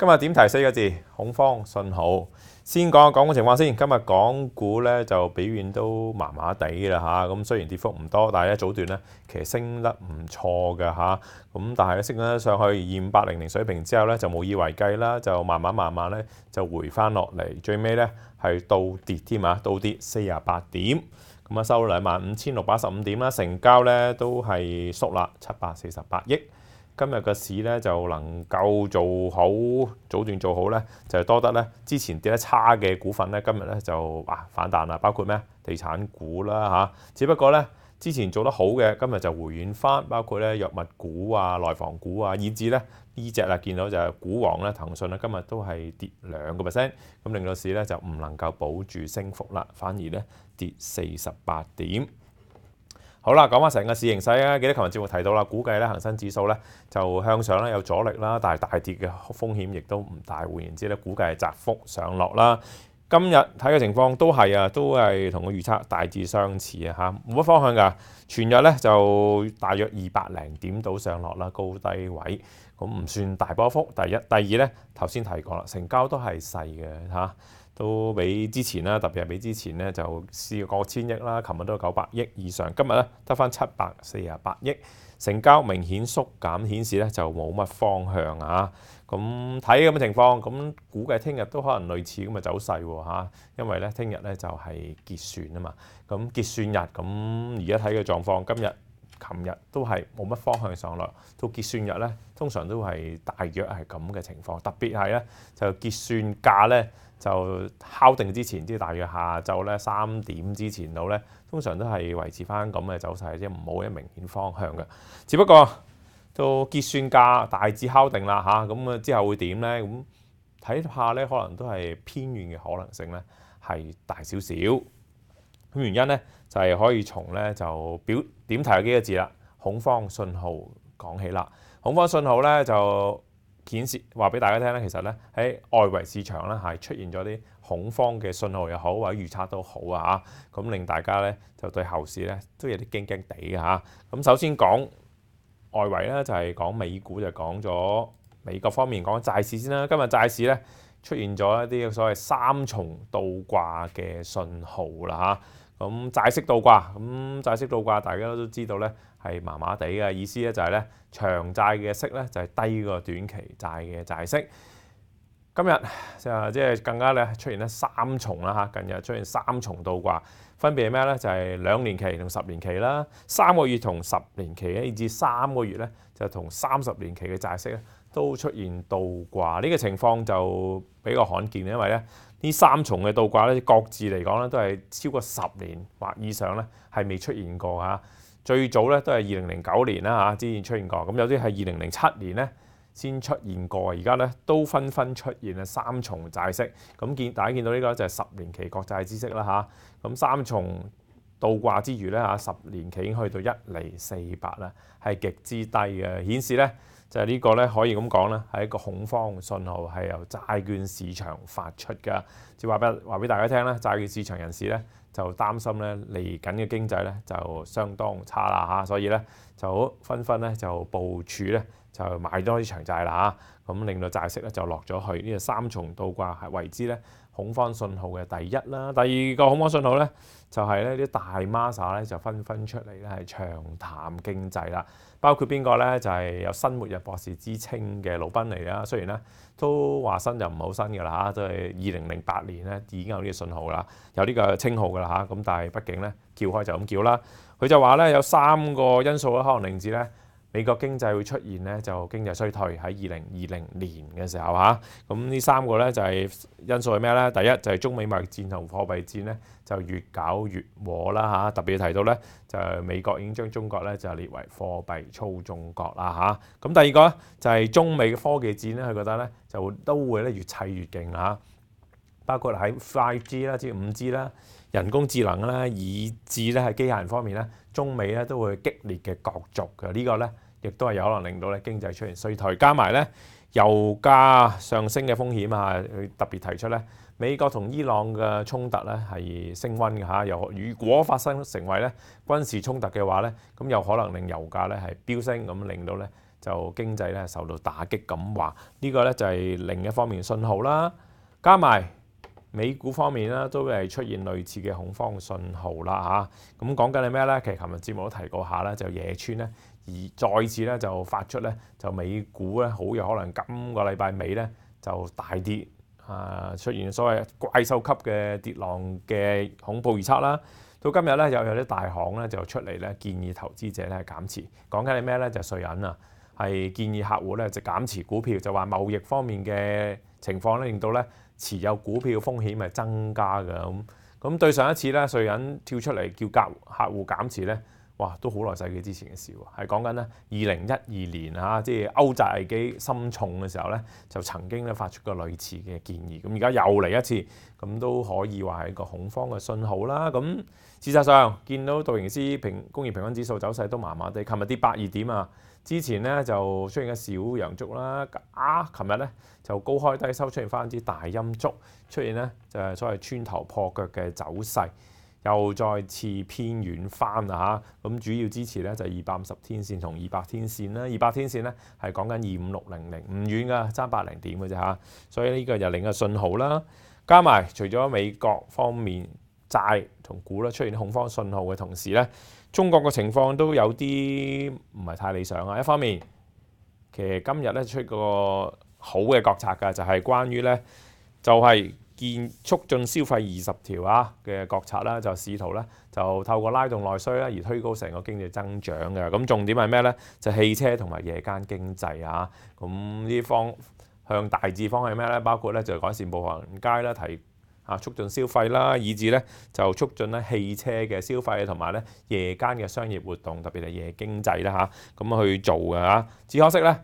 今日點提四個字：恐慌信號。先講下港股情況先。今日港股咧就表現都麻麻地啦嚇。咁雖然跌幅唔多，但係一早段咧其實升得唔錯嘅嚇。咁但係升咗上去二五八零零水平之後咧就無以為繼啦，就慢慢慢慢咧就回翻落嚟。最尾咧係倒跌添啊，倒跌四廿八點。咁啊收兩萬五千六百十五點啦，成交咧都係縮啦七百四十八億。今日嘅市咧就能夠做好，早段做好咧就多得咧之前跌得差嘅股份咧，今日咧就哇反彈啦！包括咩地產股啦嚇，只不過咧之前做得好嘅今日就回軟翻，包括咧藥物股啊、內房股啊，以至咧呢只啊見到就係股王咧，騰訊咧今日都係跌兩個 percent，咁令到市咧就唔能夠保住升幅啦，反而咧跌四十八點。好啦，講翻成個市形勢啊！記得琴日節目提到啦，估計咧恒生指數咧就向上咧有阻力啦，但係大跌嘅風險亦都唔大，換言之咧，估計係窄幅上落啦。今日睇嘅情況都係啊，都係同個預測大致相似啊嚇，冇乜方向噶。全日咧就大約二百零點到上落啦，高低位咁唔算大波幅。第一、第二咧，頭先提過啦，成交都係細嘅嚇。都比之前啦，特別係比之前咧就試過千億啦，琴日都九百億以上，今日咧得翻七百四啊八億，成交明顯縮減，顯示咧就冇乜方向啊。咁睇咁嘅情況，咁估計聽日都可能類似咁嘅走勢喎因為咧聽日咧就係結算啊嘛。咁結算日，咁而家睇嘅狀況，今日。琴日都係冇乜方向上落，到結算日咧，通常都係大約係咁嘅情況。特別係咧，就結算價咧就敲定之前，即係大約下晝咧三點之前到咧，通常都係維持翻咁嘅走勢，即係冇一明顯方向嘅。只不過到結算價大致敲定啦嚇，咁啊之後會點咧？咁睇怕咧，可能都係偏遠嘅可能性咧，係大少少。咁原因咧就係可以從咧就表點題有幾個字啦，恐慌信號講起啦。恐慌信號咧就顯示話俾大家聽咧，其實咧喺外圍市場咧係出現咗啲恐慌嘅信號又好，或者預測都好啊咁令大家咧就對後市咧都有啲驚驚地嘅嚇。咁首先講外圍咧就係講美股就講咗美國方面講債市先啦。今日債市咧。出現咗一啲所謂三重倒掛嘅信號啦嚇，咁債息倒掛，咁債息倒掛大家都知道咧係麻麻地嘅意思咧就係咧長債嘅息咧就係低過短期債嘅債息。今日就即係更加咧出現咧三重啦嚇，近日出現三重倒掛，分別係咩咧？就係兩年期同十年期啦，三個月同十年期，甚至三個月咧就同三十年期嘅債息咧。都出現倒掛，呢個情況就比較罕見，因為咧呢三重嘅倒掛咧，各自嚟講咧都係超過十年或以上咧係未出現過嚇。最早咧都係二零零九年啦嚇之前出現過，咁有啲係二零零七年咧先出現過，而家咧都紛紛出現啊三重債息。咁見大家見到呢個就係十年期國債知息啦嚇，咁三重。倒掛之餘咧嚇，十年期已經去到一厘四八啦，係極之低嘅顯示咧，就係呢個咧可以咁講啦，係一個恐慌信號，係由債券市場發出噶。接話俾話俾大家聽啦，債券市場人士咧。就擔心咧嚟緊嘅經濟咧就相當差啦嚇，所以咧就紛紛咧就部署咧就買多啲長債啦嚇，咁令到債息咧就落咗去，呢個三重倒掛係為之咧恐慌信號嘅第一啦。第二個恐慌信號咧就係咧啲大 mass 咧就紛紛出嚟咧係長談經濟啦，包括邊個咧就係有新末日博士之稱嘅魯賓尼啦。雖然咧都話新就唔好新嘅啦嚇，都係二零零八年咧已經有呢個信號啦，有呢個稱號噶啦。嚇，咁但係畢竟咧，叫開就咁叫啦。佢就話咧，有三個因素咧，可能令至咧美國經濟會出現咧就經濟衰退喺二零二零年嘅時候嚇。咁呢三個咧就係因素係咩咧？第一就係中美貿戰同貨幣戰咧，就越搞越和啦嚇。特別提到咧，就美國已經將中國咧就列為貨幣操縱國啦嚇。咁第二個咧就係中美嘅科技戰咧，佢覺得咧就都會咧越砌越勁嚇。包括喺 Five G 啦，即五 G 啦，人工智能啦，以至咧喺機械人方面咧，中美咧都會激烈嘅角逐嘅呢個咧，亦都係有可能令到咧經濟出現衰退。加埋咧油價上升嘅風險啊！佢特別提出咧美國同伊朗嘅衝突咧係升温嘅嚇，又如果發生成為咧軍事衝突嘅話咧，咁有可能令油價咧係飆升，咁令到咧就經濟咧受到打擊咁話呢個咧就係另一方面信號啦。加埋。美股方面啦，都係出現類似嘅恐慌信號啦嚇。咁講緊係咩咧？其實琴日節目都提過下啦，就野村咧而再次咧就發出咧就美股咧好有可能今個禮拜尾咧就大跌啊，出現所謂怪獸級嘅跌浪嘅恐怖預測啦。到今日咧又有啲大行咧就出嚟咧建議投資者咧係減持。講緊係咩咧？就瑞銀啊，係建議客户咧就減持股票，就話貿易方面嘅。情況咧令到咧持有股票風險係增加㗎咁咁對上一次咧瑞銀跳出嚟叫減客户減持咧。哇，都好耐世紀之前嘅事喎，係講緊咧二零一二年嚇，即係歐債危機深重嘅時候咧，就曾經咧發出個類似嘅建議。咁而家又嚟一次，咁都可以話係一個恐慌嘅信號啦。咁事實上見到道形思平工業平均指數走勢都麻麻地，琴日跌百二點啊。之前咧就出現嘅小陽燭啦，啊，琴日咧就高開低收出現翻支大陰燭，出現咧就係所謂穿頭破腳嘅走勢。又再次偏遠翻啦咁主要支持咧就係二百五十天線同二百天線啦，二百天線咧係講緊二五六零零唔遠噶，爭百零點嘅啫嚇，所以呢個又另一個信號啦。加埋除咗美國方面債同股咧出現恐慌信號嘅同時咧，中國嘅情況都有啲唔係太理想啊。一方面，其實今日咧出個好嘅國策嘅就係關於咧就係。建促進消費二十條啊嘅國策啦，就試圖咧就透過拉動內需啦，而推高成個經濟增長嘅。咁重點係咩咧？就汽車同埋夜間經濟啊。咁呢方向大致方向咩咧？包括咧就改善步行街啦，提啊促進消費啦，以至咧就促進咧汽車嘅消費同埋咧夜間嘅商業活動，特別係夜經濟啦嚇，咁去做嘅嚇。只可惜咧。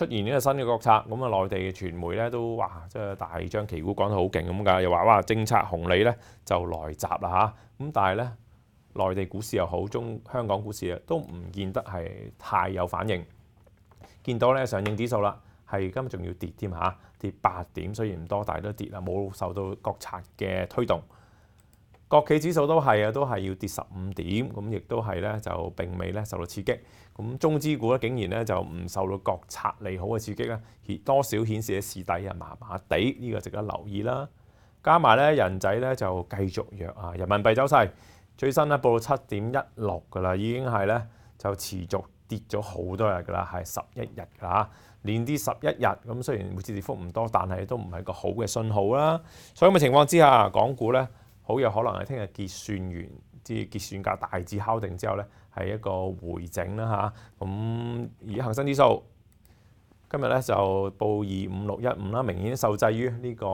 出現呢個新嘅國策，咁啊內地嘅傳媒咧都哇，即係大張旗鼓講到好勁咁㗎，又話哇政策紅利咧就來襲啦嚇，咁但係咧內地股市又好，中香港股市啊都唔見得係太有反應，見到咧上證指數啦，係今日仲要跌添嚇，跌八點，雖然唔多，但係都跌啦，冇受到國策嘅推動。國企指數都係啊，都係要跌十五點，咁亦都係咧就並未咧受到刺激。咁中資股咧竟然咧就唔受到國策利好嘅刺激啊，顯多少顯示嘅市底啊麻麻地，呢個值得留意啦。加埋咧人仔咧就繼續弱啊，人民幣走勢最新咧報到七點一六噶啦，已經係咧就持續跌咗好多日噶啦，係十一日啊，連跌十一日。咁雖然每次跌幅唔多，但係都唔係個好嘅信號啦。所以咁嘅情況之下，港股咧。好有可能係聽日結算完，即係結算價大致敲定之後咧，係一個回整啦吓，咁而恒生指數今日咧就報二五六一五啦，明顯受制於呢個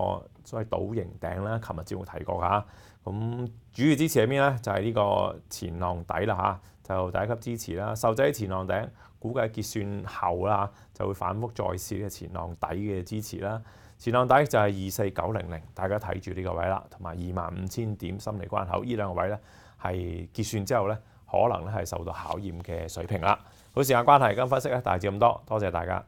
所謂倒形頂啦。琴日節目提過嚇，咁主要支持喺邊咧？就係呢個前浪底啦嚇，就第一級支持啦。受制於前浪頂。估計結算後啦，就會反覆再試嘅前浪底嘅支持啦。前浪底就係二四九零零，大家睇住呢個位啦，同埋二萬五千點心理關口，呢兩個位咧係結算之後咧，可能咧係受到考驗嘅水平啦。好時間關係，今日分析咧大致咁多，多謝大家。